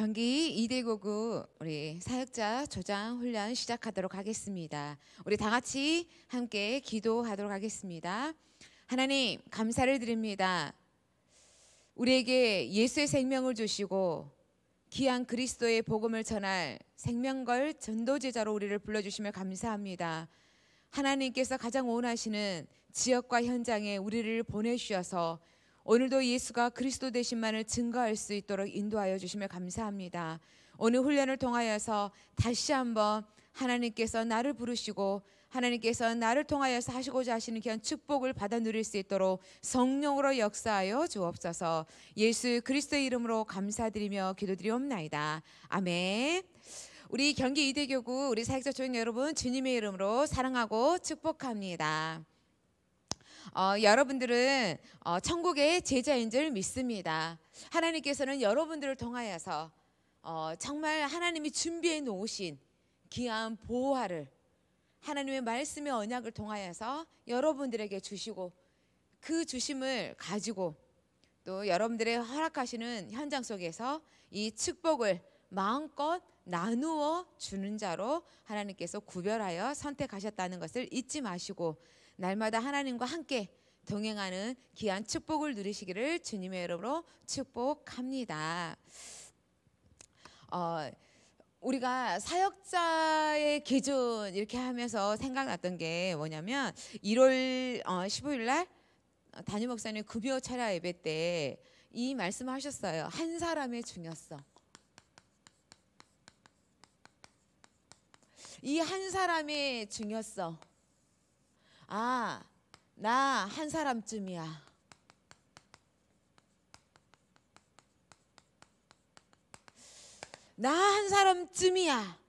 경기 이대고구 우리 사역자 조장 훈련 시작하도록 하겠습니다. 우리 다 같이 함께 기도하도록 하겠습니다. 하나님 감사를 드립니다. 우리에게 예수의 생명을 주시고 귀한 그리스도의 복음을 전할 생명걸 전도 제자로 우리를 불러 주심을 감사합니다. 하나님께서 가장 원하시는 지역과 현장에 우리를 보내 주셔서 오늘도 예수가 그리스도 되신만을 증거할 수 있도록 인도하여 주심에 감사합니다. 오늘 훈련을 통하여서 다시 한번 하나님께서 나를 부르시고 하나님께서 나를 통하여서 하시고자 하시는 귀한 축복을 받아 누릴 수 있도록 성령으로 역사하여 주옵소서. 예수 그리스도의 이름으로 감사드리며 기도드리옵나이다. 아멘. 우리 경기 이대교구 우리 사역자 조 여러분 주님의 이름으로 사랑하고 축복합니다. 어, 여러분들은 어, 천국의 제자인 줄 믿습니다. 하나님께서는 여러분들을 통하여서 어, 정말 하나님이 준비해 놓으신 귀한 보화를 하나님의 말씀의 언약을 통하여서 여러분들에게 주시고 그 주심을 가지고 또 여러분들의 허락하시는 현장 속에서 이 축복을 마음껏 나누어 주는 자로 하나님께서 구별하여 선택하셨다는 것을 잊지 마시고 날마다 하나님과 함께 동행하는 귀한 축복을 누리시기를 주님의 이름으로 축복합니다. 어, 우리가 사역자의 기준 이렇게 하면서 생각났던 게 뭐냐면 1월 15일 어, 날 어, 담임 목사님 급여 차라 예배 때 이 말씀을 하셨어요. 한 사람의 중요성. 이 한 사람의 중요성. 아, 나 한 사람쯤이야. 나 한 사람쯤이야.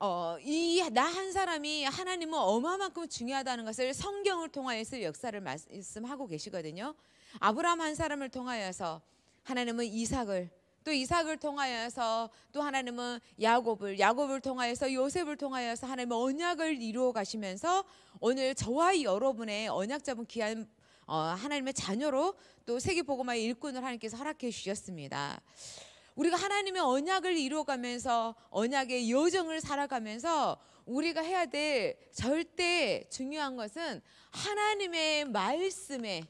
어, 이나한 사람이 하나님은 어마만큼 중요하다는 것을 성경을 통하여서 역사를 말씀하고 계시거든요. 아브라함 한 사람을 통하여서 하나님은 이삭을 또 이삭을 통하여서 또 하나님은 야곱을 야곱을 통하여서 요셉을 통하여서 하나님의 언약을 이루어 가시면서 오늘 저와 여러분의 언약 잡은 귀한 어, 하나님의 자녀로 또 세계 복음화의 일꾼을 하나님께서 허락해 주셨습니다. 우리가 하나님의 언약을 이루어가면서 언약의 여정을 살아가면서 우리가 해야 될 절대 중요한 것은 하나님의 말씀에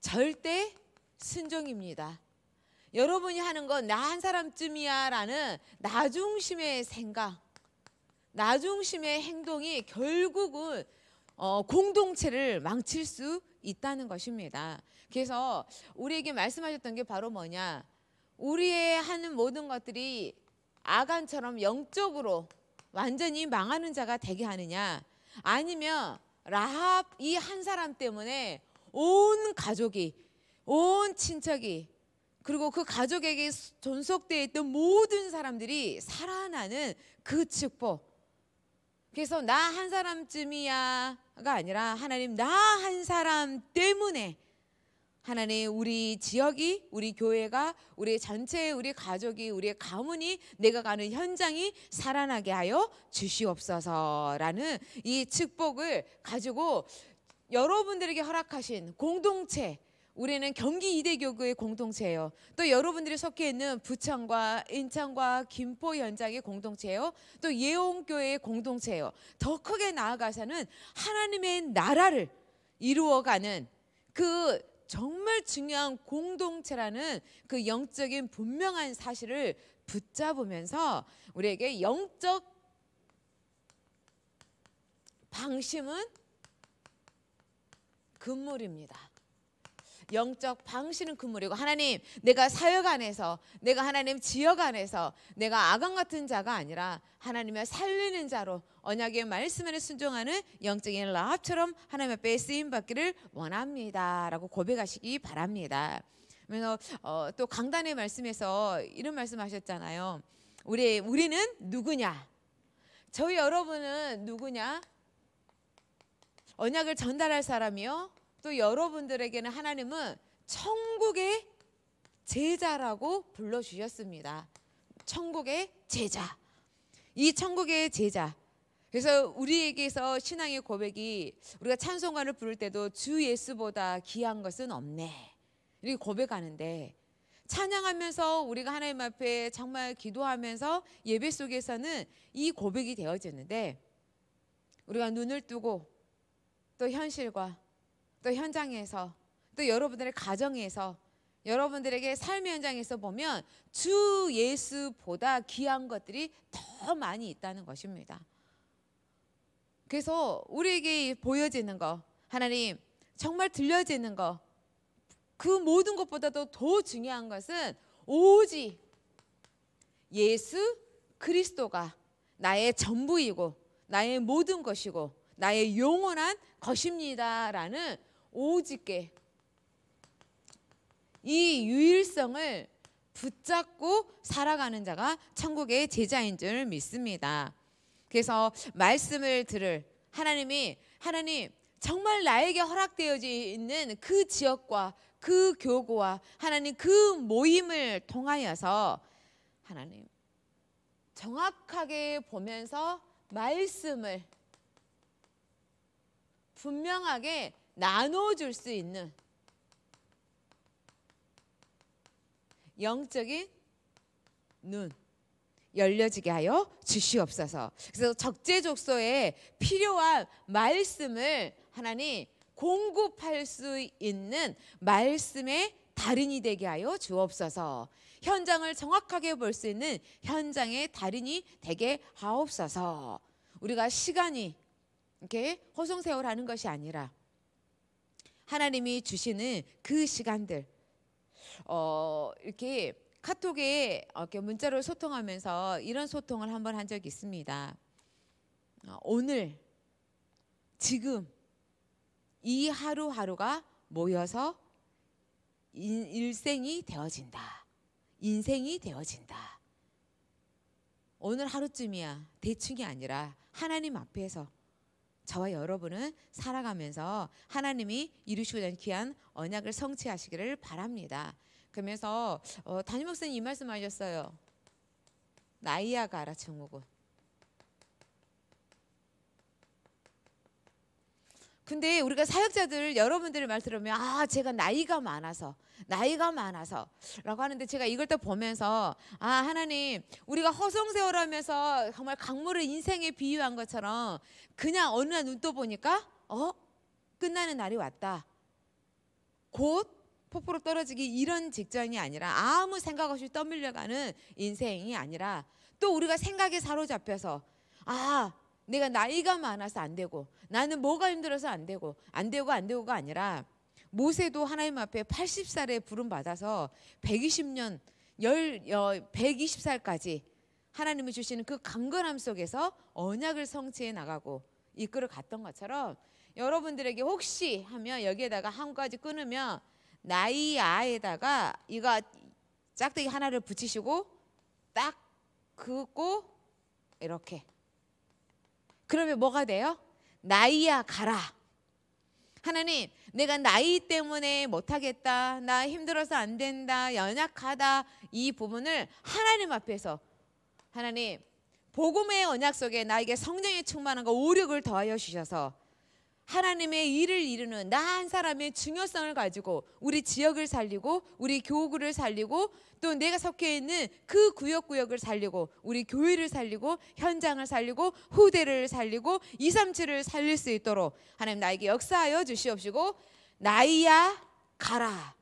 절대 순종입니다. 여러분이 하는 건 나 한 사람쯤이야 라는 나중심의 생각, 나중심의 행동이 결국은 어, 공동체를 망칠 수 있다는 것입니다. 그래서 우리에게 말씀하셨던 게 바로 뭐냐. 우리의 하는 모든 것들이 아간처럼 영적으로 완전히 망하는 자가 되게 하느냐. 아니면 라합 이 한 사람 때문에 온 가족이 온 친척이 그리고 그 가족에게 존속되어 있던 모든 사람들이 살아나는 그 축복. 그래서 나 한 사람쯤이야가 아니라 하나님 나 한 사람 때문에 하나님 우리 지역이 우리 교회가 우리 전체 우리 가족이 우리 가문이 내가 가는 현장이 살아나게 하여 주시옵소서라는 이 축복을 가지고 여러분들에게 허락하신 공동체 우리는 경기 이대 교구의 공동체예요. 또 여러분들이 속해 있는 부천과 인천과 김포 현장의 공동체예요. 또 예원교회의 공동체예요. 더 크게 나아가서는 하나님의 나라를 이루어가는 그 정말 중요한 공동체라는 그 영적인 분명한 사실을 붙잡으면서 우리에게 영적 방심은 금물입니다. 영적 방식은 금물이고 하나님 내가 사역 안에서 내가 하나님 지역 안에서 내가 아강 같은 자가 아니라 하나님의 살리는 자로 언약의 말씀에 순종하는 영적인 라합처럼 하나님 앞에 쓰임 받기를 원합니다라고 고백하시기 바랍니다. 그래서 어, 또 강단의 말씀에서 이런 말씀하셨잖아요. 우리 우리는 누구냐? 저희 여러분은 누구냐? 언약을 전달할 사람이요. 또 여러분들에게는 하나님은 천국의 제자라고 불러주셨습니다. 천국의 제자. 이 천국의 제자. 그래서 우리에게서 신앙의 고백이 우리가 찬송가를 부를 때도 주 예수보다 귀한 것은 없네. 이렇게 고백하는데 찬양하면서 우리가 하나님 앞에 정말 기도하면서 예배 속에서는 이 고백이 되어지는데 우리가 눈을 뜨고 또 현실과 또 현장에서 또 여러분들의 가정에서 여러분들에게 삶의 현장에서 보면 주 예수보다 귀한 것들이 더 많이 있다는 것입니다. 그래서 우리에게 보여지는 거, 하나님 정말 들려지는 거, 그 모든 것보다도 더 중요한 것은 오직 예수 그리스도가 나의 전부이고 나의 모든 것이고 나의 영원한 것입니다라는 오직게 이 유일성을 붙잡고 살아가는 자가 천국의 제자인 줄 믿습니다. 그래서 말씀을 들을 하나님이 하나님 정말 나에게 허락되어 있는 그 지역과 그 교구와 하나님 그 모임을 통하여서 하나님 정확하게 보면서 말씀을 분명하게 나눠줄 수 있는 영적인 눈 열려지게 하여 주시옵소서. 그래서 적재적소에 필요한 말씀을 하나님 공급할 수 있는 말씀의 달인이 되게 하여 주옵소서. 현장을 정확하게 볼 수 있는 현장의 달인이 되게 하옵소서. 우리가 시간이 이렇게 허송세월하는 것이 아니라 하나님이 주시는 그 시간들 어, 이렇게 카톡에 어, 이렇게 문자로 소통하면서 이런 소통을 한 번 한 적이 있습니다. 어, 오늘 지금 이 하루하루가 모여서 인, 일생이 되어진다. 인생이 되어진다. 오늘 하루쯤이야 대충이 아니라 하나님 앞에서 저와 여러분은 살아가면서 하나님이 이루시고자 하는 귀한 언약을 성취하시기를 바랍니다. 그러면서 어, 담임 목사님 이 말씀하셨어요. 나이아가라 증후군. 근데 우리가 사역자들 여러분들의 말 들으면 아 제가 나이가 많아서 나이가 많아서라고 하는데 제가 이걸 또 보면서 아 하나님 우리가 허송세월하면서 정말 강물을 인생에 비유한 것처럼 그냥 어느 날 눈떠 보니까 어 끝나는 날이 왔다 곧 폭포로 떨어지기 이런 직전이 아니라 아무 생각 없이 떠밀려가는 인생이 아니라 또 우리가 생각에 사로잡혀서 아 내가 나이가 많아서 안 되고 나는 뭐가 힘들어서 안 되고 안 되고 안 되고가 아니라 모세도 하나님 앞에 80살에 부름 받아서 120년 열 120살까지 어, 하나님이 주시는 그 강건함 속에서 언약을 성취해 나가고 이끌어 갔던 것처럼 여러분들에게 혹시 하면 여기에다가 한 가지 끊으면 나이아에다가 이거 짝대기 하나를 붙이시고 딱 긋고 이렇게 그러면 뭐가 돼요? 나이야 가라. 하나님, 내가 나이 때문에 못하겠다. 나 힘들어서 안 된다. 연약하다. 이 부분을 하나님 앞에서 하나님, 복음의 언약 속에 나에게 성령의 충만함과 오력을 더하여 주셔서 하나님의 일을 이루는 나 한 사람의 중요성을 가지고 우리 지역을 살리고 우리 교구를 살리고 또 내가 섞여 있는 그 구역구역을 살리고 우리 교회를 살리고 현장을 살리고 후대를 살리고 237을 살릴 수 있도록 하나님 나에게 역사하여 주시옵시고 나이야 가라.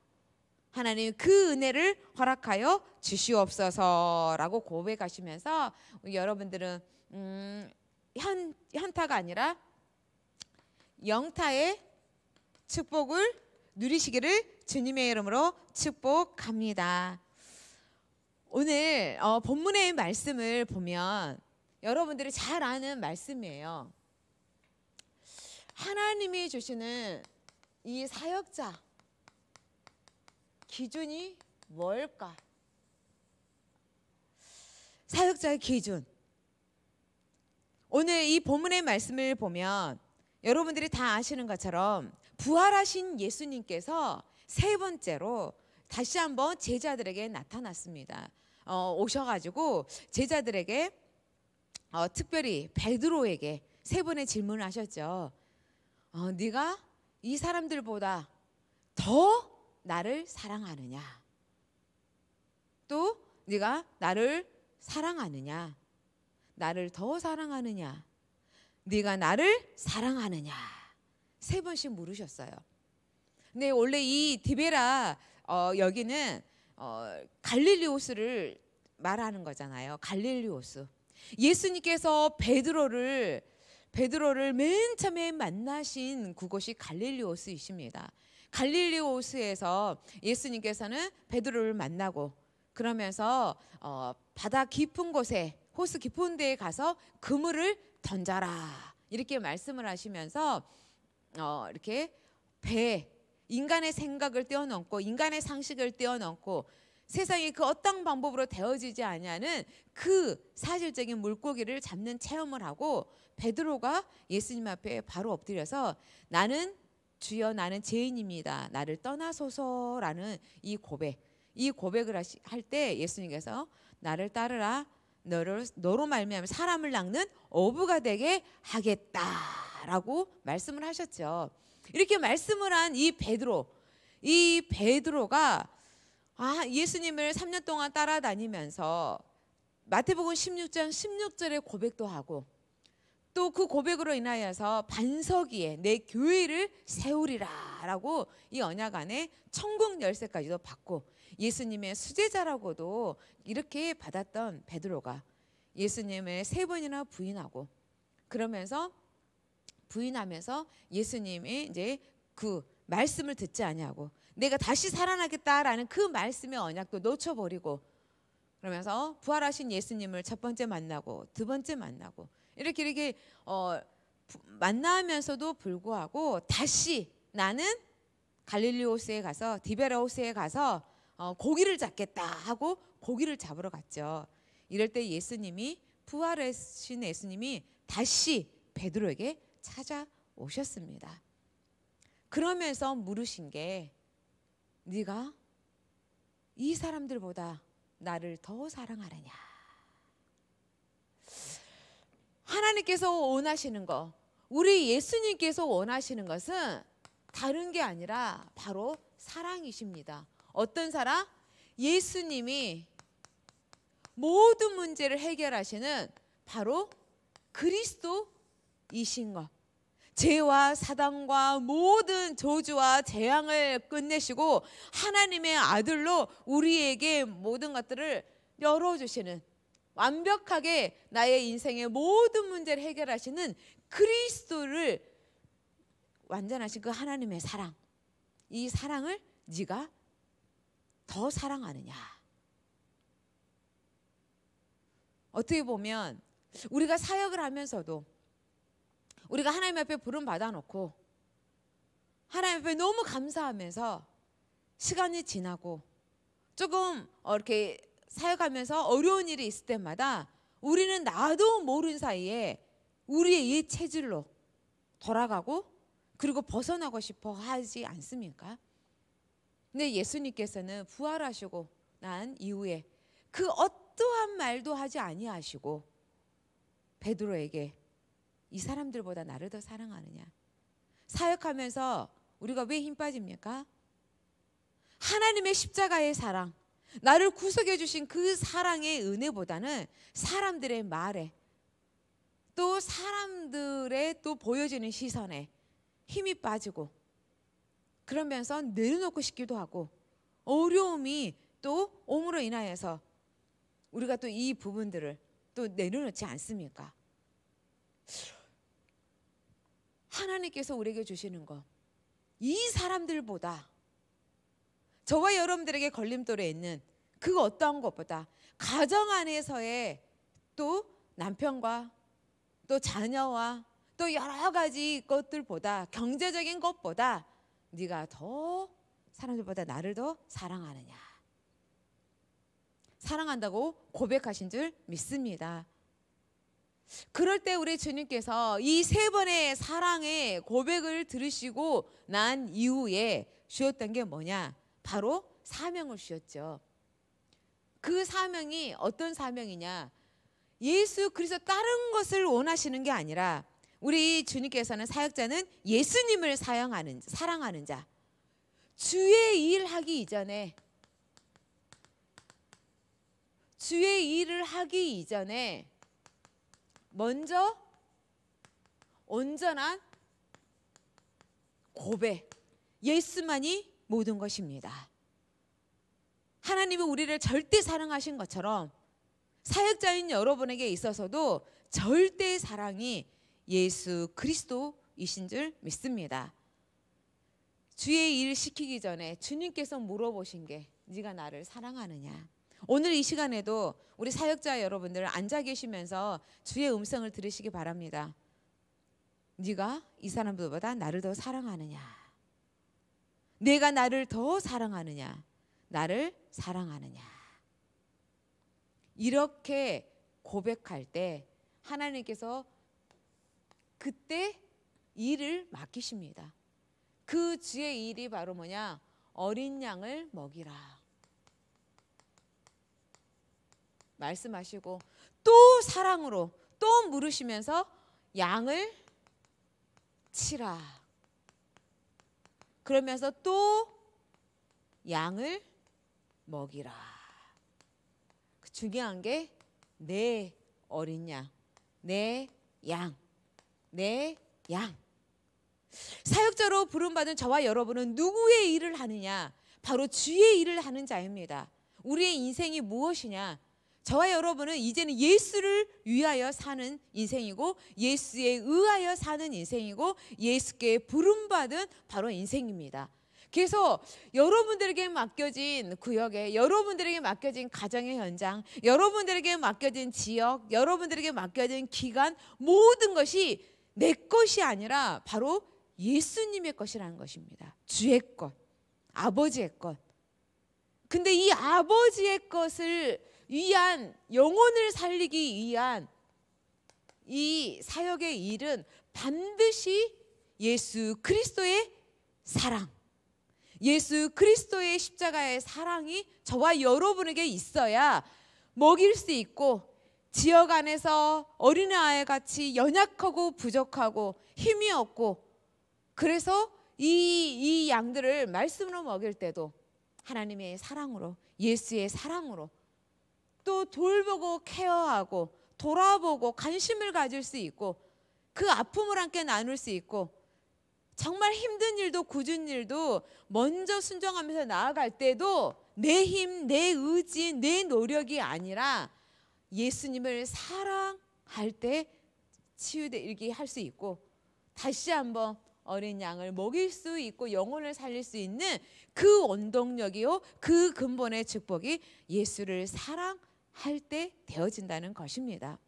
하나님 그 은혜를 허락하여 주시옵소서라고 고백하시면서 여러분들은 음, 현, 현타가 아니라 영타의 축복을 누리시기를 주님의 이름으로 축복합니다. 오늘 어, 본문의 말씀을 보면 여러분들이 잘 아는 말씀이에요. 하나님이 주시는 이 사역자 기준이 뭘까? 사역자의 기준. 오늘 이 본문의 말씀을 보면 여러분들이 다 아시는 것처럼 부활하신 예수님께서 세 번째로 다시 한번 제자들에게 나타났습니다. 어, 오셔가지고 제자들에게 어, 특별히 베드로에게 세 번의 질문을 하셨죠. 어, 네가 이 사람들보다 더 나를 사랑하느냐? 또 네가 나를 사랑하느냐? 나를 더 사랑하느냐? 네가 나를 사랑하느냐? 세 번씩 물으셨어요. 근데 원래 이 디베라 어, 여기는 어, 갈릴리오스를 말하는 거잖아요. 갈릴리오스. 예수님께서 베드로를 베드로를 맨 처음에 만나신 그곳이 갈릴리오스이십니다. 갈릴리오스에서 예수님께서는 베드로를 만나고 그러면서 어, 바다 깊은 곳에 호수 깊은 데에 가서 그물을 던져라 이렇게 말씀을 하시면서 어, 이렇게 배 인간의 생각을 뛰어넘고 인간의 상식을 뛰어넘고 세상이 그 어떤 방법으로 되어지지 않냐는그 사실적인 물고기를 잡는 체험을 하고 베드로가 예수님 앞에 바로 엎드려서 나는 주여 나는 죄인입니다. 나를 떠나소서라는 이 고백. 이 고백을 할 때 예수님께서 나를 따르라 너를 너로 말미암아 사람을 낚는 어부가 되게 하겠다라고 말씀을 하셨죠. 이렇게 말씀을 한 이 베드로, 이 베드로가 아, 예수님을 3년 동안 따라다니면서 마태복음 16장 16절에 고백도 하고 또 그 고백으로 인하여서 반석 이에내 교회를 세우리라라고 이 언약 안에 천국 열쇠까지도 받고 예수님의 수제자라고도 이렇게 받았던 베드로가 예수님을 세 번이나 부인하고 그러면서 부인하면서 예수님이 이제 그 말씀을 듣지 아니하고 내가 다시 살아나겠다라는 그 말씀의 언약도 놓쳐버리고 그러면서 부활하신 예수님을 첫 번째 만나고 두 번째 만나고 이렇게 이렇게 어, 만나면서도 불구하고 다시 나는 갈릴리 오스에 가서 디베라 오스에 가서 어, 고기를 잡겠다 하고 고기를 잡으러 갔죠. 이럴 때 예수님이 부활하신 예수님이 다시 베드로에게 찾아오셨습니다. 그러면서 물으신 게 네가 이 사람들보다 나를 더 사랑하느냐? 하나님께서 원하시는 거, 우리 예수님께서 원하시는 것은 다른 게 아니라 바로 사랑이십니다. 어떤 사랑? 예수님이 모든 문제를 해결하시는 바로 그리스도 이신 것. 죄와 사당과 모든 저주와 재앙을 끝내시고 하나님의 아들로 우리에게 모든 것들을 열어주시는 완벽하게 나의 인생의 모든 문제를 해결하시는 그리스도를 완전하신 그 하나님의 사랑 이 사랑을 네가 더 사랑하느냐 어떻게 보면 우리가 사역을 하면서도 우리가 하나님 앞에 부름 받아놓고 하나님 앞에 너무 감사하면서 시간이 지나고 조금 이렇게 살아가면서 어려운 일이 있을 때마다 우리는 나도 모르는 사이에 우리의 옛 체질로 돌아가고 그리고 벗어나고 싶어 하지 않습니까? 근데 예수님께서는 부활하시고 난 이후에 그 어떠한 말도 하지 아니하시고 베드로에게 이 사람들보다 나를 더 사랑하느냐? 사역하면서 우리가 왜 힘 빠집니까? 하나님의 십자가의 사랑, 나를 구속해 주신 그 사랑의 은혜보다는 사람들의 말에 또 사람들의 또 보여지는 시선에 힘이 빠지고 그러면서 내려놓고 싶기도 하고 어려움이 또 옴으로 인하여서 우리가 또 이 부분들을 또 내려놓지 않습니까? 하나님께서 우리에게 주시는 것. 이 사람들보다 저와 여러분들에게 걸림돌에 있는 그 어떠한 것보다 가정 안에서의 또 남편과 또 자녀와 또 여러 가지 것들보다 경제적인 것보다 네가 더 사람들보다 나를 더 사랑하느냐. 사랑한다고 고백하신 줄 믿습니다. 그럴 때 우리 주님께서 이 세 번의 사랑의 고백을 들으시고 난 이후에 주었던게 뭐냐? 바로 사명을 주셨죠. 그 사명이 어떤 사명이냐? 예수 그리스도 다른 것을 원하시는 게 아니라 우리 주님께서는 사역자는 예수님을 사랑하는, 사랑하는 자. 주의 일 하기 이전에 주의 일을 하기 이전에 먼저 온전한 고백. 예수만이 모든 것입니다. 하나님이 우리를 절대 사랑하신 것처럼 사역자인 여러분에게 있어서도 절대 사랑이 예수 그리스도이신 줄 믿습니다. 주의 일 시키기 전에 주님께서 물어보신 게 네가 나를 사랑하느냐? 오늘 이 시간에도 우리 사역자 여러분들 앉아 계시면서 주의 음성을 들으시기 바랍니다. 네가 이 사람들보다 나를 더 사랑하느냐? 내가 나를 더 사랑하느냐? 나를 사랑하느냐? 이렇게 고백할 때 하나님께서 그때 일을 맡기십니다. 그 주의 일이 바로 뭐냐? 어린 양을 먹이라. 말씀하시고 또 사랑으로 또 물으시면서 양을 치라. 그러면서 또 양을 먹이라. 그 중요한 게 내 어린 양, 내 양, 내 양. 사역자로 부름받은 저와 여러분은 누구의 일을 하느냐? 바로 주의 일을 하는 자입니다. 우리의 인생이 무엇이냐? 저와 여러분은 이제는 예수를 위하여 사는 인생이고 예수에 의하여 사는 인생이고 예수께 부름받은 바로 인생입니다. 그래서 여러분들에게 맡겨진 구역에 여러분들에게 맡겨진 가정의 현장, 여러분들에게 맡겨진 지역, 여러분들에게 맡겨진 기간 모든 것이 내 것이 아니라 바로 예수님의 것이라는 것입니다. 주의 것, 아버지의 것. 근데 이 아버지의 것을 위한 영혼을 살리기 위한 이 사역의 일은 반드시 예수 그리스도의 사랑, 예수 그리스도의 십자가의 사랑이 저와 여러분에게 있어야 먹일 수 있고 지역 안에서 어린아이 같이 연약하고 부족하고 힘이 없고 그래서 이, 이 양들을 말씀으로 먹일 때도 하나님의 사랑으로 예수의 사랑으로 또 돌보고 케어하고 돌아보고 관심을 가질 수 있고 그 아픔을 함께 나눌 수 있고 정말 힘든 일도 굳은 일도 먼저 순종하면서 나아갈 때도 내 힘, 내 의지, 내 노력이 아니라 예수님을 사랑할 때치유되기할수 있고 다시 한번 어린 양을 먹일 수 있고 영혼을 살릴 수 있는 그 원동력이요 그 근본의 축복이 예수를 사랑 할때 되어진다는 것입니다.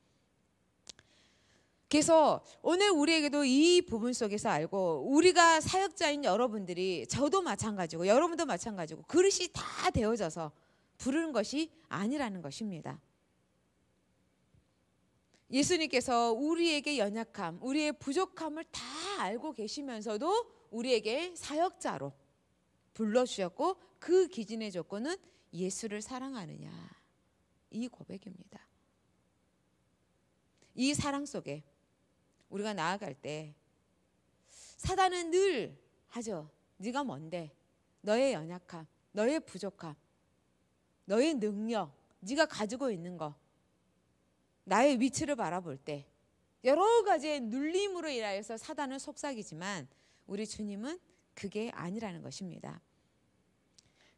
그래서 오늘 우리에게도 이 부분 속에서 알고 우리가 사역자인 여러분들이 저도 마찬가지고 여러분도 마찬가지고 그릇이 다 되어져서 부르는 것이 아니라는 것입니다. 예수님께서 우리에게 연약함, 우리의 부족함을 다 알고 계시면서도 우리에게 사역자로 불러주셨고 그 기준의 조건은 예수를 사랑하느냐. 이 고백입니다. 이 사랑 속에 우리가 나아갈 때 사단은 늘 하죠. 네가 뭔데? 너의 연약함, 너의 부족함, 너의 능력, 네가 가지고 있는 거. 나의 위치를 바라볼 때 여러 가지의 눌림으로 인하여서 사단은 속삭이지만 우리 주님은 그게 아니라는 것입니다.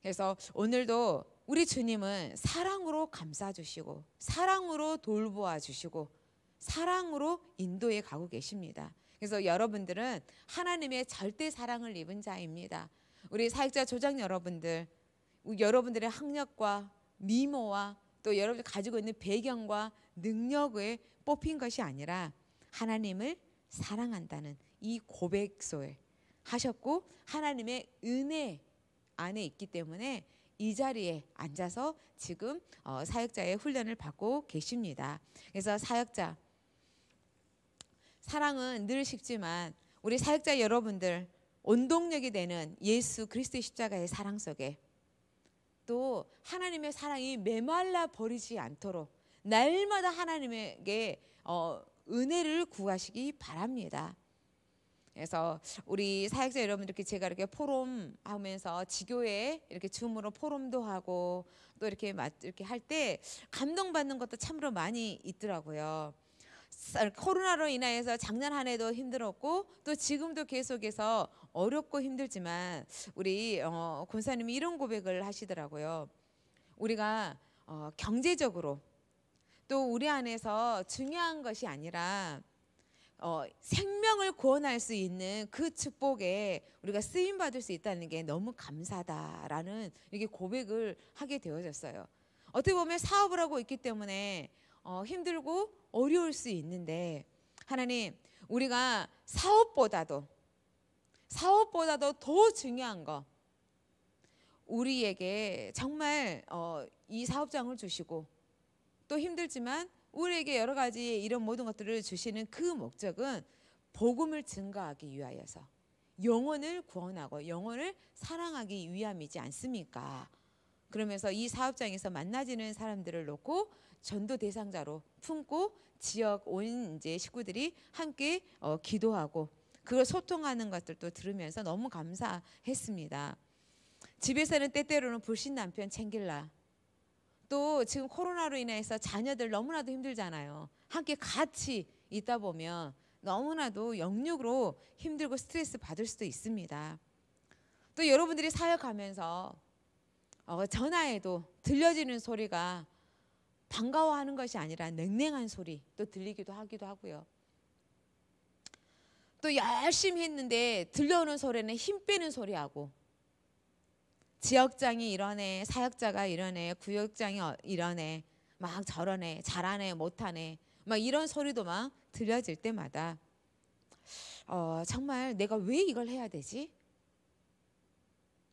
그래서 오늘도 우리 주님은 사랑으로 감싸주시고 사랑으로 돌보아 주시고 사랑으로 인도해 가고 계십니다. 그래서 여러분들은 하나님의 절대 사랑을 입은 자입니다. 우리 사역자 조장 여러분들, 여러분들의 학력과 미모와 또 여러분들 가지고 있는 배경과 능력을 뽑힌 것이 아니라 하나님을 사랑한다는 이 고백소에 하셨고 하나님의 은혜 안에 있기 때문에 이 자리에 앉아서 지금 어, 사역자의 훈련을 받고 계십니다. 그래서 사역자 사랑은 늘 쉽지만 우리 사역자 여러분들 원동력이 되는 예수 그리스도의 십자가의 사랑 속에 또 하나님의 사랑이 메말라 버리지 않도록 날마다 하나님에게 어, 은혜를 구하시기 바랍니다. 그래서 우리 사역자 여러분 이렇게 제가 이렇게 포럼 하면서 지교회 이렇게 줌으로 포럼도 하고 또 이렇게 이렇게 할 때 감동받는 것도 참으로 많이 있더라고요. 코로나로 인하여서 작년 한 해도 힘들었고 또 지금도 계속해서 어렵고 힘들지만 우리 어, 권사님이 이런 고백을 하시더라고요. 우리가 어, 경제적으로 또 우리 안에서 중요한 것이 아니라 어, 생명을 구원할 수 있는 그 축복에 우리가 쓰임 받을 수 있다는 게 너무 감사다라는 하 이게 고백을 하게 되어졌어요. 어떻게 보면 사업을 하고 있기 때문에 어, 힘들고 어려울 수 있는데 하나님 우리가 사업보다도 사업보다도 더 중요한 거 우리에게 정말 어, 이 사업장을 주시고 또 힘들지만 우리에게 여러 가지 이런 모든 것들을 주시는 그 목적은 복음을 증가하기 위하여서 영혼을 구원하고 영혼을 사랑하기 위함이지 않습니까? 그러면서 이 사업장에서 만나지는 사람들을 놓고 전도 대상자로 품고 지역 온 이제 식구들이 함께 어, 기도하고 그걸 소통하는 것들도 들으면서 너무 감사했습니다. 집에서는 때때로는 불신 남편 챙길라 또 지금 코로나로 인해서 자녀들 너무나도 힘들잖아요. 함께 같이 있다 보면 너무나도 영육으로 힘들고 스트레스 받을 수도 있습니다. 또 여러분들이 사역하면서 어, 전화에도 들려지는 소리가 반가워하는 것이 아니라 냉랭한 소리 또 들리기도 하기도 하고요. 또 열심히 했는데 들려오는 소리는 힘 빼는 소리하고 지역장이 이러네, 사역자가 이러네, 구역장이 어, 이러네, 막 저러네, 잘하네, 못하네, 막 이런 소리도 막 들려질 때마다 어, 정말 내가 왜 이걸 해야 되지?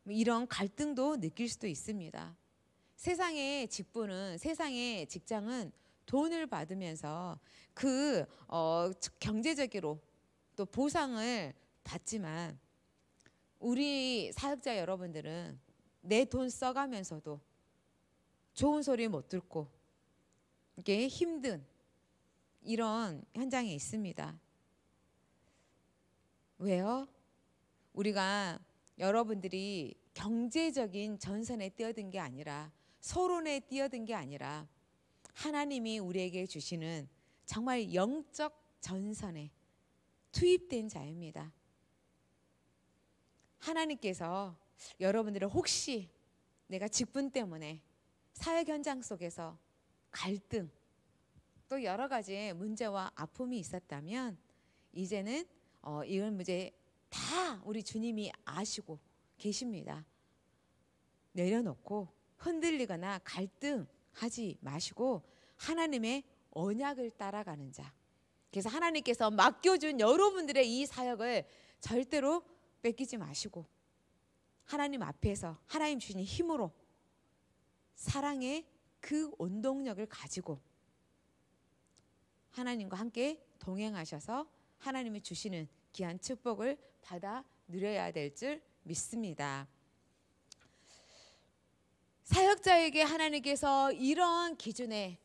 뭐 이런 갈등도 느낄 수도 있습니다. 세상의 직분은 세상의 직장은 돈을 받으면서 그 어, 경제적으로 또 보상을 받지만 우리 사역자 여러분들은 내돈 써가면서도 좋은 소리 못 듣고 이게 힘든 이런 현장에 있습니다. 왜요? 우리가 여러분들이 경제적인 전선에 뛰어든 게 아니라 서론에 뛰어든 게 아니라 하나님이 우리에게 주시는 정말 영적 전선에 투입된 자입니다. 하나님께서 여러분들은 혹시 내가 직분 때문에 사회 현장 속에서 갈등 또 여러 가지 문제와 아픔이 있었다면 이제는 어, 이런 문제 다 우리 주님이 아시고 계십니다. 내려놓고 흔들리거나 갈등하지 마시고 하나님의 언약을 따라가는 자. 그래서 하나님께서 맡겨준 여러분들의 이 사역을 절대로 뺏기지 마시고 하나님 앞에서 하나님 주신 힘으로 사랑의 그운동력을 가지고 하나님과 함께 동행하셔서 하나님이 주시는 귀한 축복을 받아 누려야 될 줄 믿습니다. 사역자에게 하나님께서 이런 기준에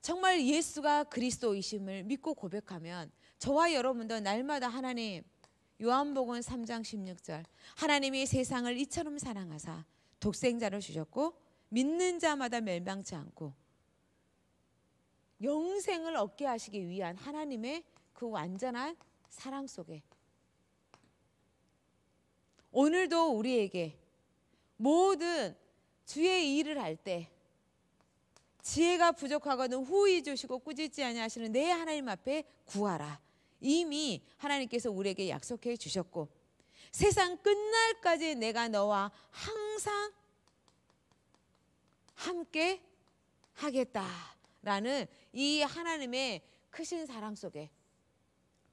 정말 예수가 그리스도이심을 믿고 고백하면 저와 여러분도 날마다 하나님 요한복음 3장 16절 하나님이 세상을 이처럼 사랑하사 독생자를 주셨고 믿는 자마다 멸망치 않고 영생을 얻게 하시기 위한 하나님의 그 완전한 사랑 속에 오늘도 우리에게 모든 주의 일을 할 때 지혜가 부족하거든 후이 주시고 꾸짖지 아니하시는 내 하나님 앞에 구하라. 이미 하나님께서 우리에게 약속해 주셨고 세상 끝날까지 내가 너와 항상 함께 하겠다라는 이 하나님의 크신 사랑 속에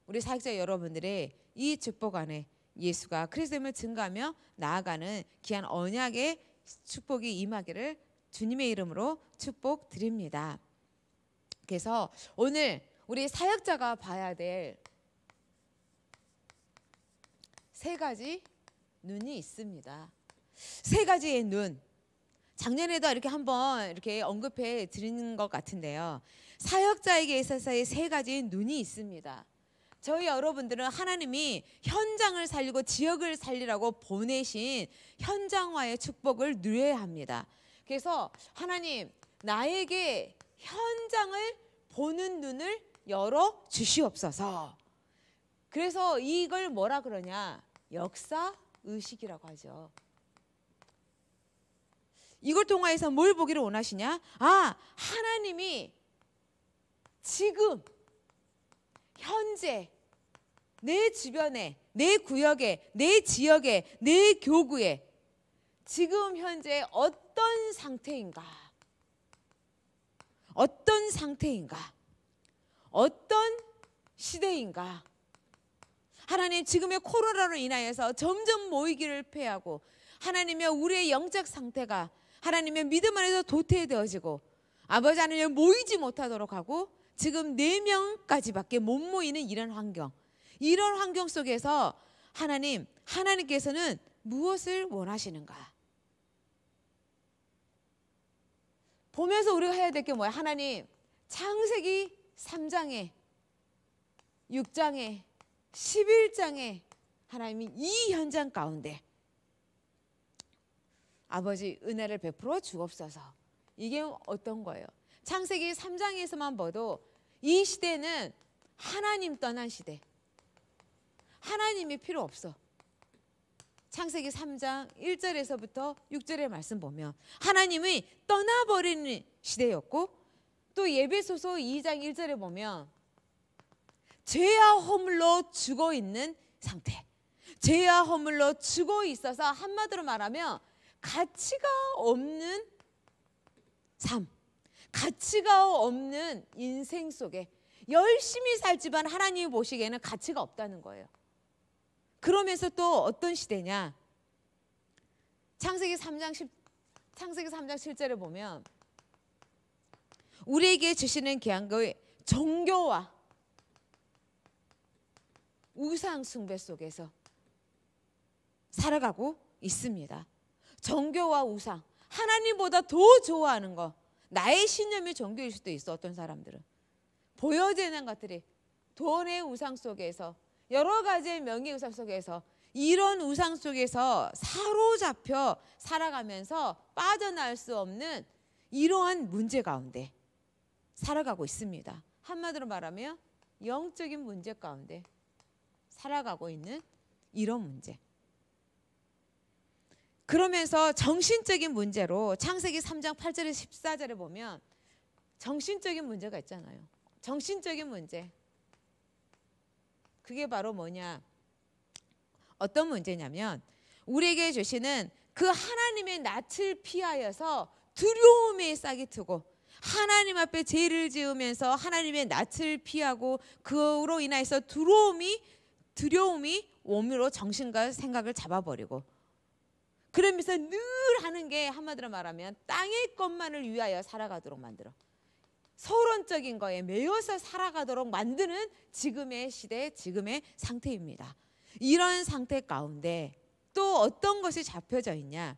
우리 사역자 여러분들의 이 축복 안에 예수가 크리스도임을 증가하며 나아가는 귀한 언약의 축복이 임하기를 주님의 이름으로 축복드립니다. 그래서 오늘 우리 사역자가 봐야 될 세 가지 눈이 있습니다. 세 가지의 눈. 작년에도 이렇게 한번 이렇게 언급해 드린 것 같은데요. 사역자에게 있어서의 세 가지의 눈이 있습니다. 저희 여러분들은 하나님이 현장을 살리고 지역을 살리라고 보내신 현장화의 축복을 누려야 합니다. 그래서 하나님 나에게 현장을 보는 눈을 열어 주시옵소서. 그래서 이걸 뭐라 그러냐? 역사 의식이라고 하죠. 이걸 통해서 뭘 보기를 원하시냐? 아, 하나님이 지금 현재 내 주변에, 내 구역에, 내 지역에, 내 교구에 지금 현재 어떤 상태인가? 어떤 상태인가? 어떤 시대인가? 하나님 지금의 코로나로 인하여서 점점 모이기를 폐하고 하나님의 우리의 영적 상태가 하나님의 믿음 안에서 도태되어지고 아버지 하나님 모이지 못하도록 하고 지금 네 명까지밖에 못 모이는 이런 환경 이런 환경 속에서 하나님 하나님께서는 무엇을 원하시는가? 보면서 우리가 해야 될 게 뭐야? 하나님 창세기 3장에 6장에 11장에 하나님이 이 현장 가운데 아버지 은혜를 베풀어 주옵소서. 이게 어떤 거예요? 창세기 3장에서만 봐도 이 시대는 하나님 떠난 시대. 하나님이 필요 없어. 창세기 3장 1절에서부터 6절의 말씀 보면 하나님이 떠나버리는 시대였고 또 예배소서 2장 1절에 보면 죄와 허물로 죽어 있는 상태. 죄와 허물로 죽어 있어서 한마디로 말하면 가치가 없는 삶. 가치가 없는 인생 속에 열심히 살지만 하나님이 보시기에는 가치가 없다는 거예요. 그러면서 또 어떤 시대냐? 창세기 3장 10 창세기 3장 7절에 보면 우리에게 주시는 계양교의종교와 우상 숭배 속에서 살아가고 있습니다. 정교와 우상, 하나님보다 더 좋아하는 거. 나의 신념이 정교일 수도 있어 어떤 사람들은 보여지는 것들이 돈의 우상 속에서 여러 가지의 명예 우상 속에서 이런 우상 속에서 사로잡혀 살아가면서 빠져나수 없는 이러한 문제 가운데 살아가고 있습니다. 한마디로 말하면 영적인 문제 가운데 살아가고 있는 이런 문제. 그러면서 정신적인 문제로 창세기 3장 8절에 14절에 보면 정신적인 문제가 있잖아요. 정신적인 문제. 그게 바로 뭐냐? 어떤 문제냐면 우리에게 주시는 그 하나님의 낯을 피하여서 두려움의 싹이 트고 하나님 앞에 죄를 지으면서 하나님의 낯을 피하고 그로 인하여서 두려움이 두려움이 원미로 정신과 생각을 잡아버리고 그러면서 늘 하는 게 한마디로 말하면 땅의 것만을 위하여 살아가도록 만들어 서론적인 거에 매여서 살아가도록 만드는 지금의 시대 지금의 상태입니다. 이런 상태 가운데 또 어떤 것이 잡혀져 있냐?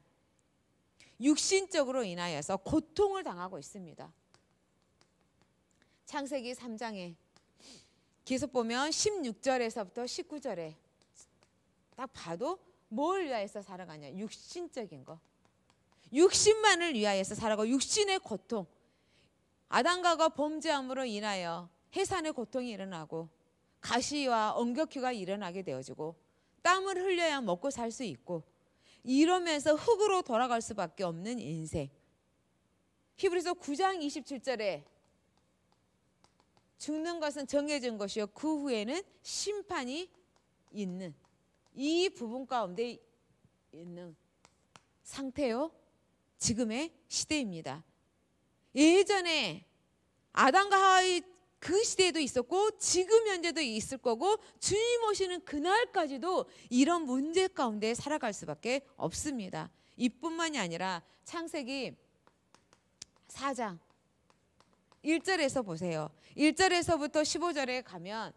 육신적으로 인하여서 고통을 당하고 있습니다. 창세기 3장에 계속 보면 16절에서부터 19절에 딱 봐도 뭘 위하여서 살아가냐? 육신적인 거. 육신만을 위하여서 살아가고 육신의 고통. 아담과가 범죄함으로 인하여 해산의 고통이 일어나고 가시와 엉격휴가 일어나게 되어지고 땀을 흘려야 먹고 살 수 있고 이러면서 흙으로 돌아갈 수밖에 없는 인생. 히브리서 9장 27절에 죽는 것은 정해진 것이요 그 후에는 심판이 있는 이 부분 가운데 있는 상태요 지금의 시대입니다. 예전에 아담과 하와의 그 시대에도 있었고 지금 현재도 있을 거고 주님 오시는 그날까지도 이런 문제 가운데 살아갈 수밖에 없습니다. 이뿐만이 아니라 창세기 4장 1절에서 보세요. 1절에서부터 15절에 가면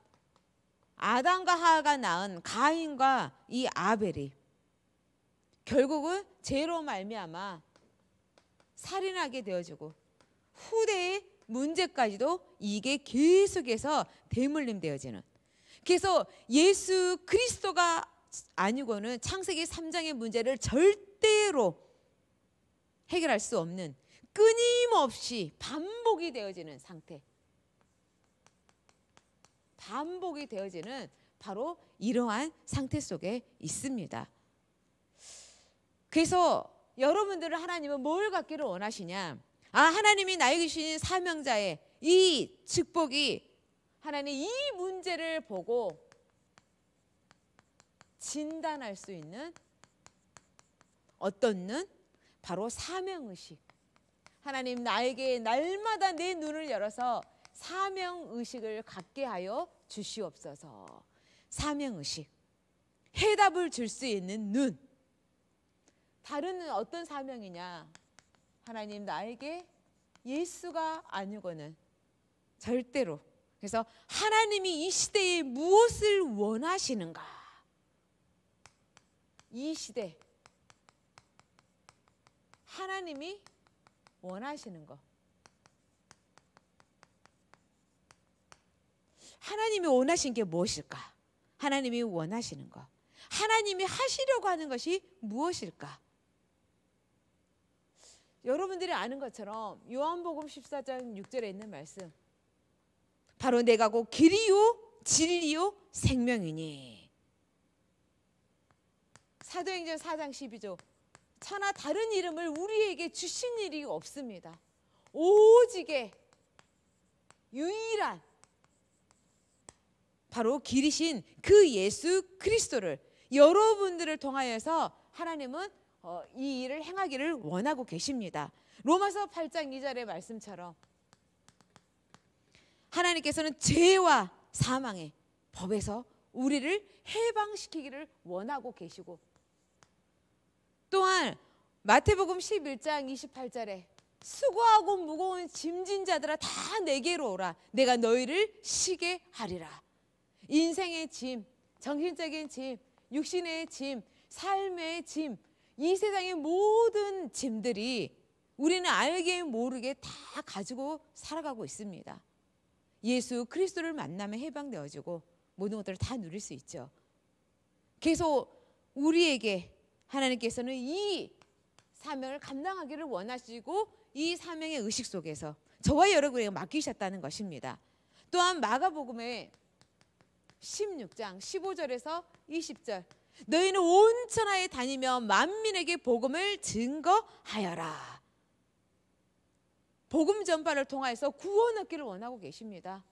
아담과 하하가 낳은 가인과 이 아벨이 결국은 죄로 말미암아 살인하게 되어지고 후대에 문제까지도 이게 계속해서 대물림 되어지는. 그래서 예수 그리스도가 아니고는 창세기 3장의 문제를 절대로 해결할 수 없는 끊임없이 반복이 되어지는 상태. 반복이 되어지는 바로 이러한 상태 속에 있습니다. 그래서 여러분들을 하나님은 뭘 갖기를 원하시냐? 아, 하나님이 나에게 주신 사명자의 이 축복이 하나님 이 문제를 보고 진단할 수 있는 어떤 눈? 바로 사명의식. 하나님 나에게 날마다 내 눈을 열어서 사명의식을 갖게 하여 주시옵소서. 사명의식. 해답을 줄 수 있는 눈. 다른 어떤 사명이냐? 하나님 나에게 예수가 아니고는 절대로. 그래서 하나님이 이 시대에 무엇을 원하시는가? 이 시대 하나님이 원하시는 것. 하나님이 원하신 게 무엇일까? 하나님이 원하시는 것. 하나님이 하시려고 하는 것이 무엇일까? 여러분들이 아는 것처럼 요한복음 14장 6절에 있는 말씀 바로 내가 곧 길이요 진리요 생명이니 사도행전 4장 12조 천하 다른 이름을 우리에게 주신 일이 없습니다 오직에 유일한 바로 길이신 그 예수 그리스도를 여러분들을 통하여서 하나님은 어, 이 일을 행하기를 원하고 계십니다. 로마서 8장 2절의 말씀처럼 하나님께서는 죄와 사망의 법에서 우리를 해방시키기를 원하고 계시고 또한 마태복음 11장 28절에 수고하고 무거운 짐진 자들아 다 내게로 오라 내가 너희를 쉬게 하리라 인생의 짐 정신적인 짐 육신의 짐 삶의 짐이 세상의 모든 짐들이 우리는 알게 모르게 다 가지고 살아가고 있습니다. 예수 그리스도를 만나면 해방되어지고 모든 것들을 다 누릴 수 있죠. 계속 우리에게 하나님께서는 이 사명을 감당하기를 원하시고 이 사명의 의식 속에서 저와 여러분에게 맡기셨다는 것입니다. 또한 마가복음의 16장 15절에서 20절 너희는 온 천하에 다니며 만민에게 복음을 증거하여라. 복음 전파를 통해서 구원 얻기를 원하고 계십니다.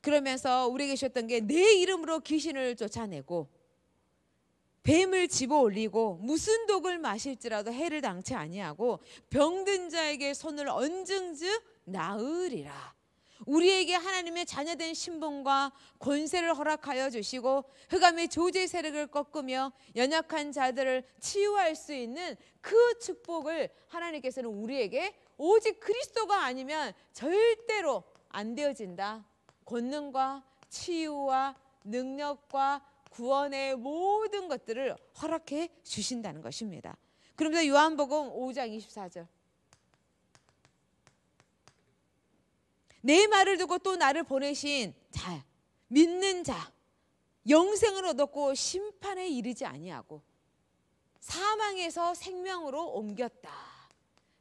그러면서 우리에셨던게 내 이름으로 귀신을 쫓아내고 뱀을 집어 올리고 무슨 독을 마실지라도 해를 당치 아니하고 병든 자에게 손을 얹은 즉 나으리라. 우리에게 하나님의 자녀된 신분과 권세를 허락하여 주시고 흑암의 조제 세력을 꺾으며 연약한 자들을 치유할 수 있는 그 축복을 하나님께서는 우리에게 오직 그리스도가 아니면 절대로 안 되어진다. 권능과 치유와 능력과 구원의 모든 것들을 허락해 주신다는 것입니다. 그러면서 요한복음 5장 24절 내 말을 듣고 또 나를 보내신 자, 믿는 자, 영생을 얻었고 심판에 이르지 아니하고 사망에서 생명으로 옮겼다.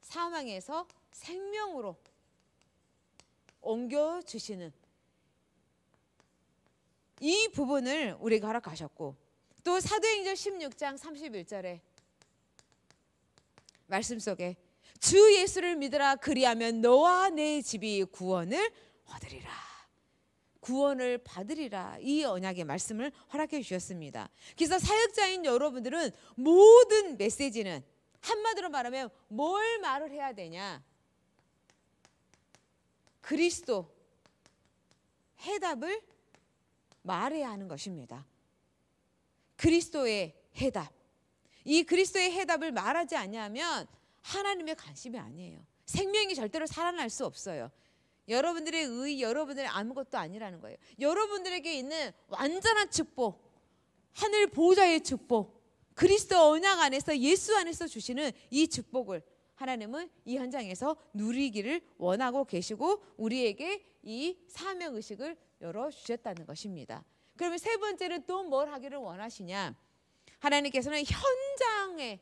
사망에서 생명으로 옮겨 주시는 이 부분을 우리가 허락하셨고 또 사도행전 16장 31절에 말씀 속에 주 예수를 믿으라 그리하면 너와 내 집이 구원을 얻으리라. 구원을 받으리라 이 언약의 말씀을 허락해 주셨습니다. 그래서 사역자인 여러분들은 모든 메시지는 한마디로 말하면 뭘 말을 해야 되냐? 그리스도 해답을 말해야 하는 것입니다. 그리스도의 해답. 이 그리스도의 해답을 말하지 않냐면 하나님의 관심이 아니에요. 생명이 절대로 살아날 수 없어요. 여러분들의 의, 여러분들의 아무것도 아니라는 거예요. 여러분들에게 있는 완전한 축복, 하늘 보좌의 축복, 그리스도 언약 안에서 예수 안에서 주시는 이 축복을 하나님은 이 현장에서 누리기를 원하고 계시고 우리에게 이 사명 의식을 열어 주셨다는 것입니다. 그러면 세 번째는 또 뭘 하기를 원하시냐? 하나님께서는 현장에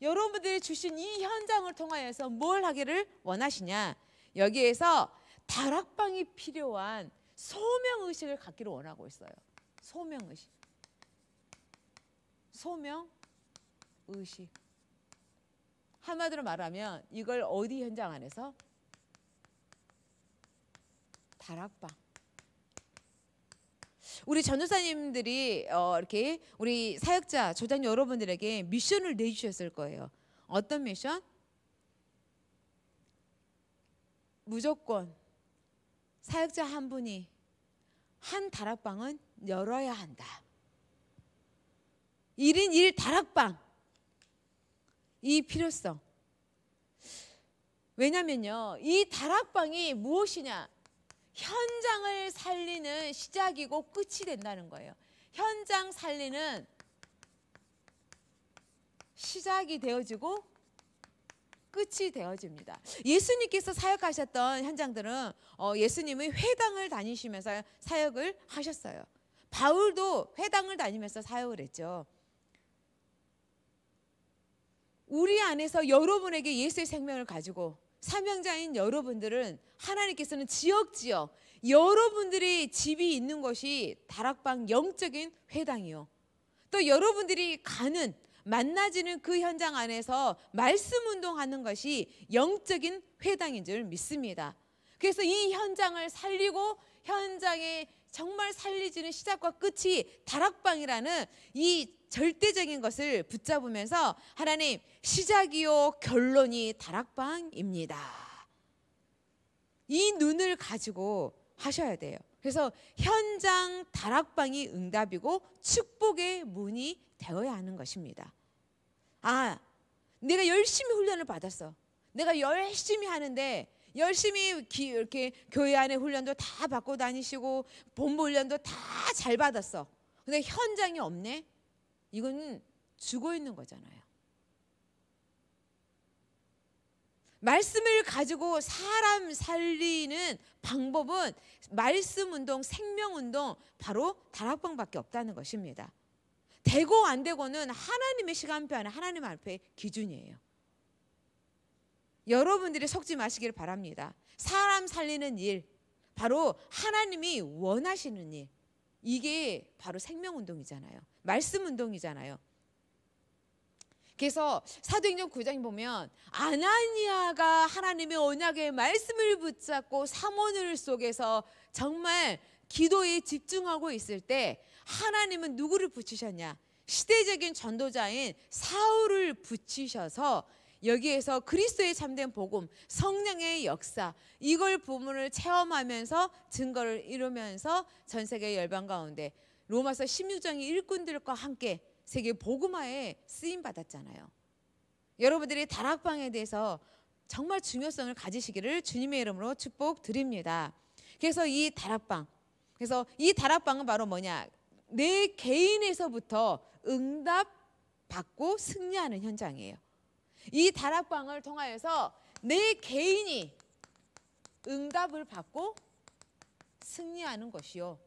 여러분들이 주신 이 현장을 통하여서 뭘 하기를 원하시냐? 여기에서 다락방이 필요한 소명 의식을 갖기를 원하고 있어요. 소명 의식. 소명 의식. 한마디로 말하면 이걸 어디 현장 안에서 다락방 우리 전도사님들이 어, 이렇게 우리 사역자 조장 여러분들에게 미션을 내주셨을 거예요. 어떤 미션? 무조건 사역자 한 분이 한 다락방은 열어야 한다. 1인 1 다락방. 이 필요성. 왜냐면요. 이 다락방이 무엇이냐? 현장을 살리는 시작이고 끝이 된다는 거예요. 현장 살리는 시작이 되어지고 끝이 되어집니다. 예수님께서 사역하셨던 현장들은 어, 예수님의 회당을 다니시면서 사역을 하셨어요. 바울도 회당을 다니면서 사역을 했죠. 우리 안에서 여러분에게 예수의 생명을 가지고 사명자인 여러분들은 하나님께서는 지역지역 여러분들이 집이 있는 것이 다락방 영적인 회당이요. 또 여러분들이 가는 만나지는 그 현장 안에서 말씀 운동하는 것이 영적인 회당인 줄 믿습니다. 그래서 이 현장을 살리고 현장에 정말 살리지는 시작과 끝이 다락방이라는 이 절대적인 것을 붙잡으면서 하나님 시작이요 결론이 다락방입니다. 이 눈을 가지고 하셔야 돼요. 그래서 현장 다락방이 응답이고 축복의 문이 되어야 하는 것입니다. 아, 내가 열심히 훈련을 받았어. 내가 열심히 하는데 열심히 기, 이렇게 교회 안에 훈련도 다 받고 다니시고 본부 훈련도 다 잘 받았어. 근데 현장이 없네. 이거는 죽어 있는 거잖아요. 말씀을 가지고 사람 살리는 방법은 말씀 운동, 생명 운동 바로 다락방밖에 없다는 것입니다. 되고 안 되고는 하나님의 시간표 안에 하나님 앞에 기준이에요. 여러분들이 속지 마시길 바랍니다. 사람 살리는 일, 바로 하나님이 원하시는 일, 이게 바로 생명 운동이잖아요. 말씀 운동이잖아요. 그래서 사도행전 9장에 보면 아나니아가 하나님의 언약의 말씀을 붙잡고 사모늘 속에서 정말 기도에 집중하고 있을 때 하나님은 누구를 붙이셨냐? 시대적인 전도자인 사울을 붙이셔서 여기에서 그리스도의 참된 복음, 성령의 역사 이걸 부분을 체험하면서 증거를 이루면서 전 세계 열방 가운데 로마서 16장의 일꾼들과 함께 세계 복음화에 쓰임 받았잖아요. 여러분들이 다락방에 대해서 정말 중요성을 가지시기를 주님의 이름으로 축복드립니다. 그래서 이 다락방 그래서 이 다락방은 바로 뭐냐? 내 개인에서부터 응답 받고 승리하는 현장이에요. 이 다락방을 통하여서 내 개인이 응답을 받고 승리하는 것이요.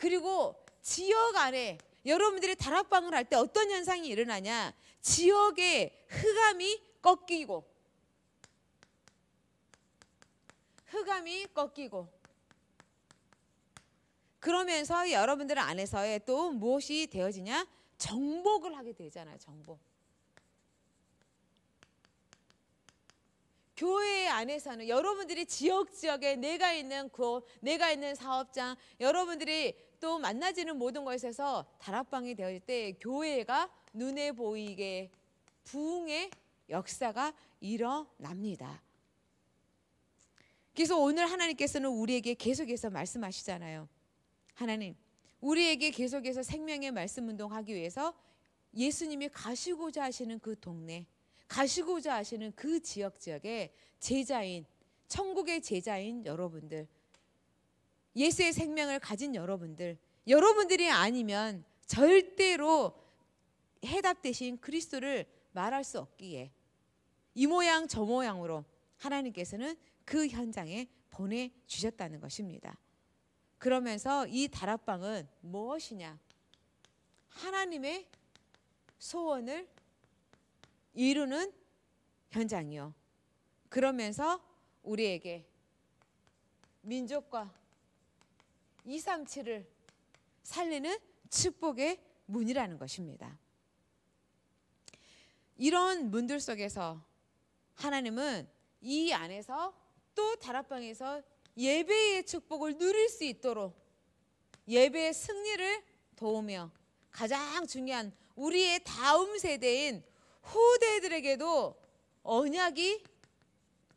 그리고 지역 안에 여러분들이 다락방을 할 때 어떤 현상이 일어나냐? 지역의 흑암이 꺾이고 흑암이 꺾이고 그러면서 여러분들 안에서의 또 무엇이 되어지냐? 정복을 하게 되잖아요. 정복. 교회 안에서는 여러분들이 지역 지역에 내가 있는 곳, 내가 있는 사업장, 여러분들이 또 만나지는 모든 것에서 다락방이 되어 있을 때 교회가 눈에 보이게 부흥의 역사가 일어납니다. 그래서 오늘 하나님께서는 우리에게 계속해서 말씀하시잖아요. 하나님, 우리에게 계속해서 생명의 말씀 운동하기 위해서 예수님이 가시고자 하시는 그 동네, 가시고자 하시는 그 지역 지역에 제자인 천국의 제자인 여러분들 예수의 생명을 가진 여러분들, 여러분들이 아니면 절대로 해답 대신 그리스도를 말할 수 없기에 이 모양 저 모양으로 하나님께서는 그 현장에 보내 주셨다는 것입니다. 그러면서 이 다락방은 무엇이냐? 하나님의 소원을 이루는 현장이요. 그러면서 우리에게 민족과 이상7를 살리는 축복의 문이라는 것입니다. 이런 문들 속에서 하나님은 이 안에서 또 다락방에서 예배의 축복을 누릴 수 있도록 예배의 승리를 도우며 가장 중요한 우리의 다음 세대인 후대들에게도 언약이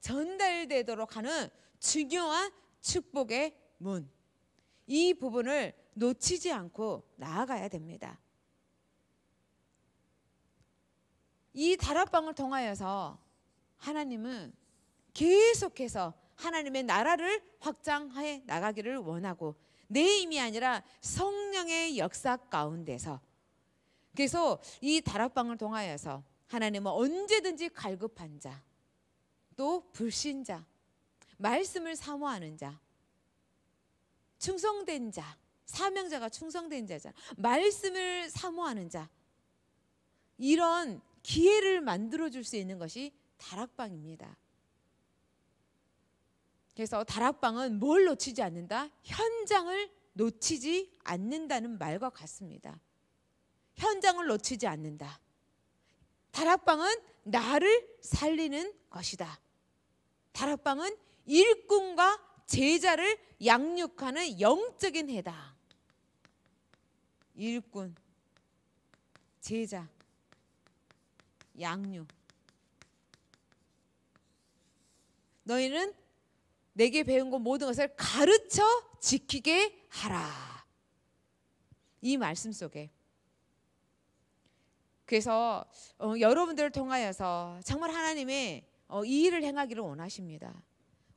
전달되도록 하는 중요한 축복의 문. 이 부분을 놓치지 않고 나아가야 됩니다. 이 다락방을 통하여서 하나님은 계속해서 하나님의 나라를 확장해 나가기를 원하고 내 힘이 아니라 성령의 역사 가운데서 그래서 이 다락방을 통하여서 하나님은 언제든지 갈급한 자, 또 불신자, 말씀을 사모하는 자, 충성된 자, 사명자가 충성된 자잖아. 말씀을 사모하는 자. 이런 기회를 만들어 줄 수 있는 것이 다락방입니다. 그래서 다락방은 뭘 놓치지 않는다? 현장을 놓치지 않는다는 말과 같습니다. 현장을 놓치지 않는다. 다락방은 나를 살리는 것이다. 다락방은 일꾼과 제자를 양육하는 영적인 해당. 일꾼, 제자, 양육. 너희는 내게 배운 것 모든 것을 가르쳐 지키게 하라. 이 말씀 속에. 그래서 어, 여러분들을 통하여서 정말 하나님의 어, 이 일을 행하기를 원하십니다.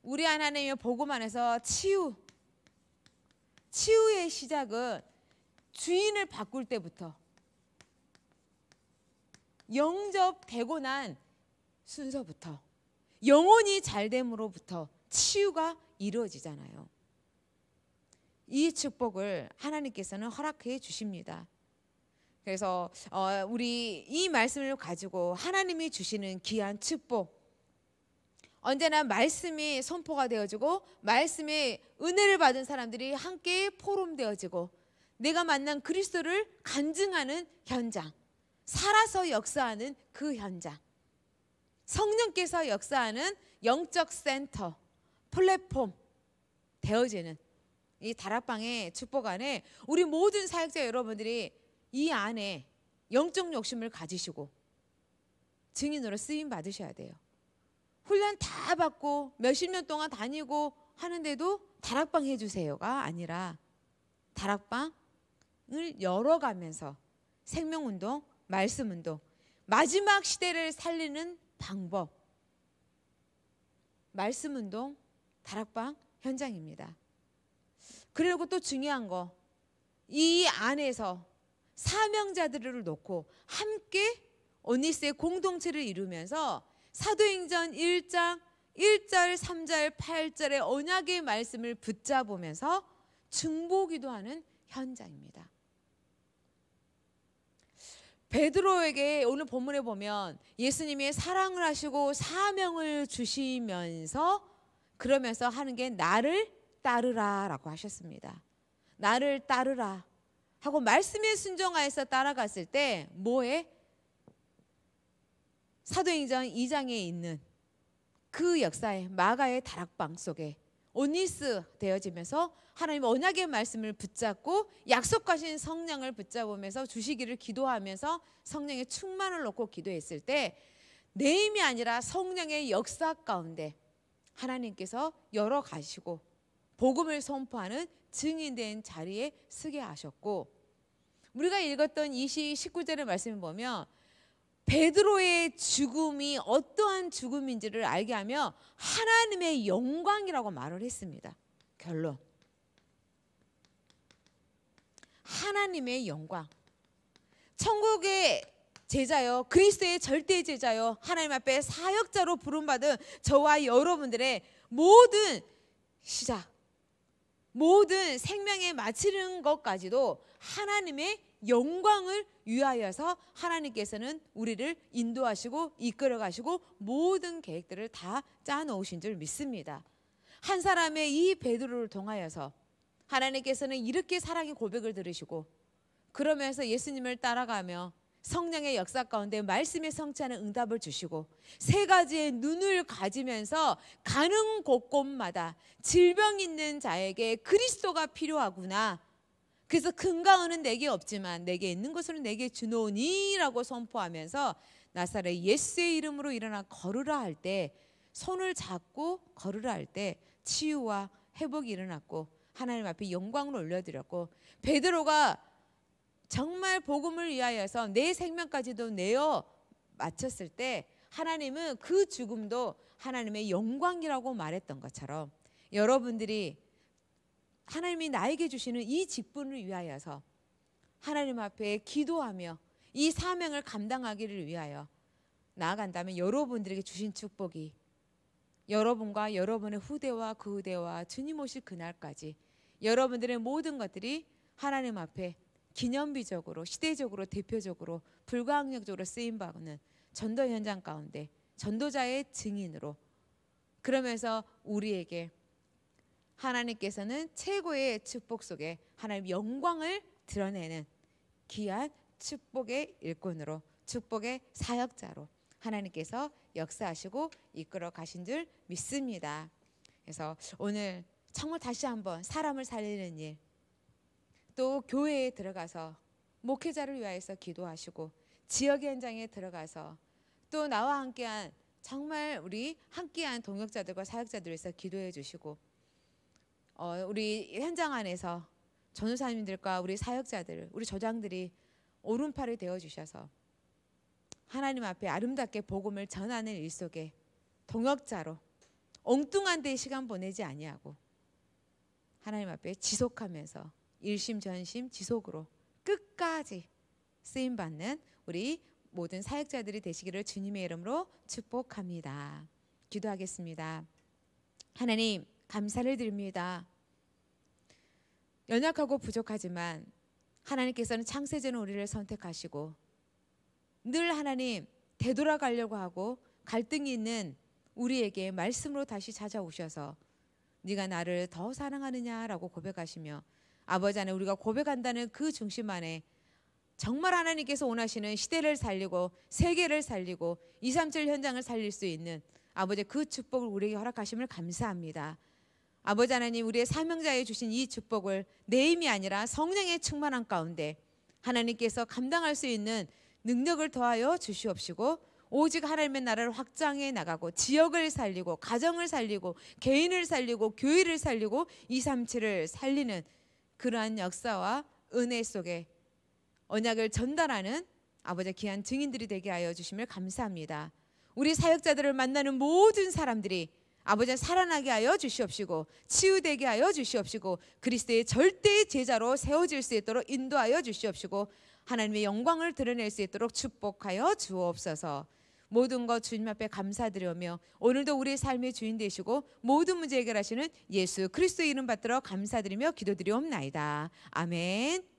우리 하나님의 복음 안에서 치유 치유의 시작은 주인을 바꿀 때부터 영접되고 난 순서부터 영혼이 잘됨으로부터 치유가 이루어지잖아요. 이 축복을 하나님께서는 허락해 주십니다. 그래서 어, 우리 이 말씀을 가지고 하나님이 주시는 귀한 축복 언제나 말씀이 선포가 되어지고 말씀이 은혜를 받은 사람들이 함께 포럼되어지고 내가 만난 그리스도를 간증하는 현장 살아서 역사하는 그 현장 성령께서 역사하는 영적 센터 플랫폼 되어지는 이 다락방의 축복 안에 우리 모든 사역자 여러분들이 이 안에 영적 욕심을 가지시고 증인으로 쓰임 받으셔야 돼요. 훈련 다 받고 몇 십 년 동안 다니고 하는데도 다락방 해주세요가 아니라 다락방을 열어가면서 생명운동, 말씀운동, 마지막 시대를 살리는 방법, 말씀운동, 다락방 현장입니다. 그리고 또 중요한 거, 이 안에서 사명자들을 놓고 함께 오니스의 공동체를 이루면서 사도행전 1장 1절, 3절, 8절의 언약의 말씀을 붙잡으면서 증보기도하는 현장입니다. 베드로에게 오늘 본문에 보면 예수님이 사랑을 하시고 사명을 주시면서 그러면서 하는 게 나를 따르라라고 하셨습니다. 나를 따르라 하고 말씀에 순종하여서 따라갔을 때 뭐에 사도행전 2장에 있는 그 역사의 마가의 다락방 속에 온니스 되어지면서 하나님 언약의 말씀을 붙잡고 약속하신 성령을 붙잡으면서 주시기를 기도하면서 성령의 충만을 놓고 기도했을 때 내 힘이 아니라 성령의 역사 가운데 하나님께서 열어 가시고 복음을 선포하는 증인된 자리에 서게 하셨고 우리가 읽었던 2시 19절의 말씀을 보면 베드로의 죽음이 어떠한 죽음인지를 알게 하며 하나님의 영광이라고 말을 했습니다. 결론. 하나님의 영광. 천국의 제자요 그리스도의 절대 제자요 하나님 앞에 사역자로 부름받은 저와 여러분들의 모든 시작 모든 생명에 마치는 것까지도 하나님의 영광을 위하여서 하나님께서는 우리를 인도하시고 이끌어 가시고 모든 계획들을 다 짜놓으신 줄 믿습니다. 한 사람의 이 베드로를 통하여서 하나님께서는 이렇게 사랑의 고백을 들으시고 그러면서 예수님을 따라가며 성령의 역사 가운데 말씀의 성취하는 응답을 주시고 세 가지의 눈을 가지면서 가는 곳곳마다 질병 있는 자에게 그리스도가 필요하구나 그래서 금강 은은 내게 없지만 내게 있는 것은 내게 주노니라고 선포하면서 나사렛 예수의 이름으로 일어나 걸으라 할 때 손을 잡고 걸으라 할 때 치유와 회복이 일어났고 하나님 앞에 영광을 올려드렸고 베드로가 정말 복음을 위하여서 내 생명까지도 내어 마쳤을 때 하나님은 그 죽음도 하나님의 영광이라고 말했던 것처럼 여러분들이 하나님이 나에게 주시는 이 직분을 위하여서 하나님 앞에 기도하며 이 사명을 감당하기를 위하여 나아간다면 여러분들에게 주신 축복이 여러분과 여러분의 후대와 그 후대와 주님 오실 그날까지 여러분들의 모든 것들이 하나님 앞에 기념비적으로 시대적으로 대표적으로 불가항력적으로 쓰임 받는 전도 현장 가운데 전도자의 증인으로 그러면서 우리에게 하나님께서는 최고의 축복 속에 하나님 영광을 드러내는 귀한 축복의 일꾼으로 축복의 사역자로 하나님께서 역사하시고 이끌어 가신 줄 믿습니다. 그래서 오늘 정말 다시 한번 사람을 살리는 일, 또 교회에 들어가서 목회자를 위하여서 기도하시고 지역 현장에 들어가서 또 나와 함께한 정말 우리 함께한 동역자들과 사역자들에서 기도해 주시고 어, 우리 현장 안에서 전우사님들과 우리 사역자들, 우리 저장들이 오른팔을 되어 주셔서 하나님 앞에 아름답게 복음을 전하는 일 속에 동역자로 엉뚱한 데 시간 보내지 아니하고 하나님 앞에 지속하면서 일심전심 지속으로 끝까지 쓰임 받는 우리 모든 사역자들이 되시기를 주님의 이름으로 축복합니다. 기도하겠습니다. 하나님 감사를 드립니다. 연약하고 부족하지만 하나님께서는 창세전에 우리를 선택하시고 늘 하나님 되돌아가려고 하고 갈등이 있는 우리에게 말씀으로 다시 찾아오셔서 네가 나를 더 사랑하느냐라고 고백하시며 아버지 안에 우리가 고백한다는 그 중심 안에 정말 하나님께서 원하시는 시대를 살리고 세계를 살리고 237 현장을 살릴 수 있는 아버지 그 축복을 우리에게 허락하심을 감사합니다. 아버지 하나님 우리의 사명자에 주신 이 축복을 내 힘이 아니라 성령의 충만함 가운데 하나님께서 감당할 수 있는 능력을 더하여 주시옵시고 오직 하나님의 나라를 확장해 나가고 지역을 살리고 가정을 살리고 개인을 살리고 교회를 살리고 237을 살리는 그러한 역사와 은혜 속에 언약을 전달하는 아버지 귀한 증인들이 되게 하여 주심을 감사합니다. 우리 사역자들을 만나는 모든 사람들이 아버지 살아나게 하여 주시옵시고 치유되게 하여 주시옵시고 그리스도의 절대의 제자로 세워질 수 있도록 인도하여 주시옵시고 하나님의 영광을 드러낼 수 있도록 축복하여 주옵소서. 모든 것 주님 앞에 감사드리며 오늘도 우리의 삶의 주인 되시고 모든 문제 해결하시는 예수 그리스도 의 이름 받들어 감사드리며 기도드리옵나이다. 아멘.